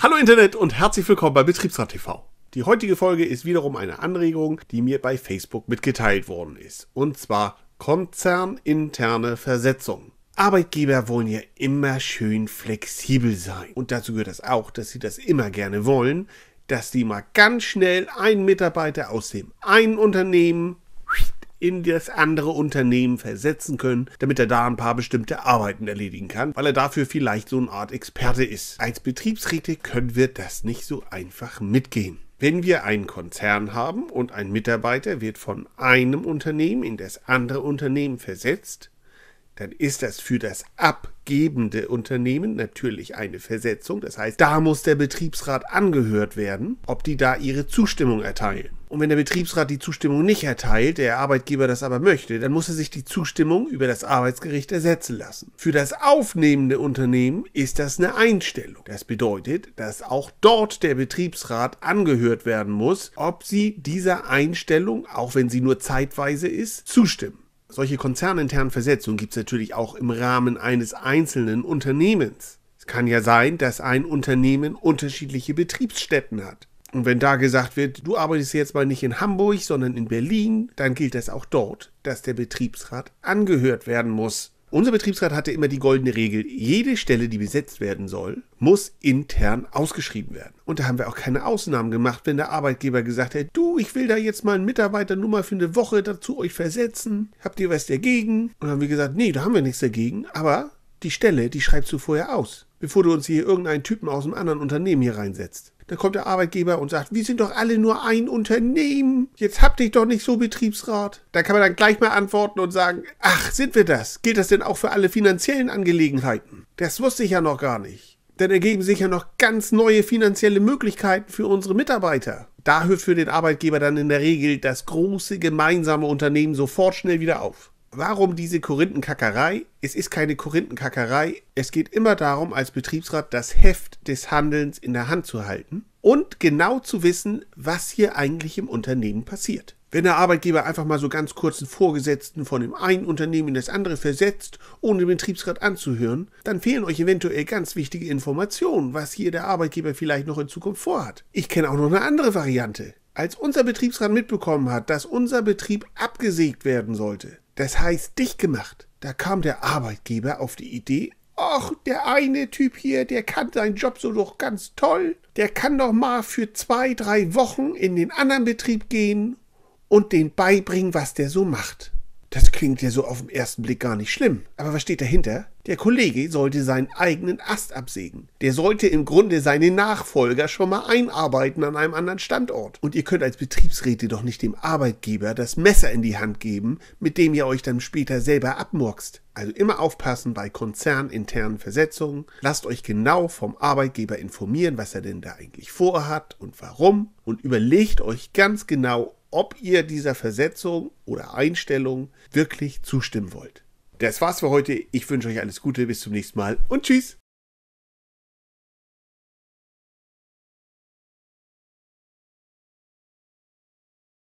Hallo Internet und herzlich willkommen bei Betriebsrat TV. Die heutige Folge ist wiederum eine Anregung, die mir bei Facebook mitgeteilt worden ist. Und zwar konzerninterne Versetzung. Arbeitgeber wollen ja immer schön flexibel sein. Und dazu gehört das auch, dass sie das immer gerne wollen, dass die mal ganz schnell einen Mitarbeiter aus dem einen Unternehmen in das andere Unternehmen versetzen können, damit er da ein paar bestimmte Arbeiten erledigen kann, weil er dafür vielleicht so eine Art Experte ist. Als Betriebsräte können wir das nicht so einfach mitgehen. Wenn wir einen Konzern haben und ein Mitarbeiter wird von einem Unternehmen in das andere Unternehmen versetzt, dann ist das für das abgebende Unternehmen natürlich eine Versetzung. Das heißt, da muss der Betriebsrat angehört werden, ob die da ihre Zustimmung erteilen. Und wenn der Betriebsrat die Zustimmung nicht erteilt, der Arbeitgeber das aber möchte, dann muss er sich die Zustimmung über das Arbeitsgericht ersetzen lassen. Für das aufnehmende Unternehmen ist das eine Einstellung. Das bedeutet, dass auch dort der Betriebsrat angehört werden muss, ob sie dieser Einstellung, auch wenn sie nur zeitweise ist, zustimmen solche konzerninternen Versetzungen gibt es natürlich auch im Rahmen eines einzelnen Unternehmens. Es kann ja sein, dass ein Unternehmen unterschiedliche Betriebsstätten hat. Und wenn da gesagt wird, du arbeitest jetzt mal nicht in Hamburg, sondern in Berlin, dann gilt das auch dort, dass der Betriebsrat angehört werden muss. Unser Betriebsrat hatte immer die goldene Regel, jede Stelle, die besetzt werden soll, muss intern ausgeschrieben werden. Und da haben wir auch keine Ausnahmen gemacht, wenn der Arbeitgeber gesagt hat, du, ich will da jetzt mal einen Mitarbeiter nur mal für eine Woche dazu euch versetzen. Habt ihr was dagegen? Und dann haben wir gesagt, nee, da haben wir nichts dagegen, aber die Stelle, die schreibst du vorher aus, bevor du uns hier irgendeinen Typen aus einem anderen Unternehmen hier reinsetzt. Da kommt der Arbeitgeber und sagt, wir sind doch alle nur ein Unternehmen. Jetzt habt ihr doch nicht so Betriebsrat. Da kann man dann gleich mal antworten und sagen, ach, sind wir das? Gilt das denn auch für alle finanziellen Angelegenheiten? Das wusste ich ja noch gar nicht. Dann ergeben sich ja noch ganz neue finanzielle Möglichkeiten für unsere Mitarbeiter. Da hört für den Arbeitgeber dann in der Regel das große gemeinsame Unternehmen sofort schnell wieder auf. Warum diese Korinthenkackerei? Es ist keine Korinthenkackerei. Es geht immer darum, als Betriebsrat das Heft des Handelns in der Hand zu halten und genau zu wissen, was hier eigentlich im Unternehmen passiert. Wenn der Arbeitgeber einfach mal so ganz kurz einen Vorgesetzten von dem einen Unternehmen in das andere versetzt, ohne den Betriebsrat anzuhören, dann fehlen euch eventuell ganz wichtige Informationen, was hier der Arbeitgeber vielleicht noch in Zukunft vorhat. Ich kenne auch noch eine andere Variante. Als unser Betriebsrat mitbekommen hat, dass unser Betrieb abgesägt werden sollte, das heißt, dich gemacht. Da kam der Arbeitgeber auf die Idee, ach, der eine Typ hier, der kann seinen Job so doch ganz toll. Der kann doch mal für zwei, drei Wochen in den anderen Betrieb gehen und den beibringen, was der so macht. Das klingt ja so auf den ersten Blick gar nicht schlimm. Aber was steht dahinter? Der Kollege sollte seinen eigenen Ast absägen. Der sollte im Grunde seine Nachfolger schon mal einarbeiten an einem anderen Standort. Und ihr könnt als Betriebsräte doch nicht dem Arbeitgeber das Messer in die Hand geben, mit dem ihr euch dann später selber abmurkst. Also immer aufpassen bei konzerninternen Versetzungen. Lasst euch genau vom Arbeitgeber informieren, was er denn da eigentlich vorhat und warum. Und überlegt euch ganz genau, ob ihr dieser Versetzung oder Einstellung wirklich zustimmen wollt. Das war's für heute. Ich wünsche euch alles Gute, bis zum nächsten Mal und tschüss.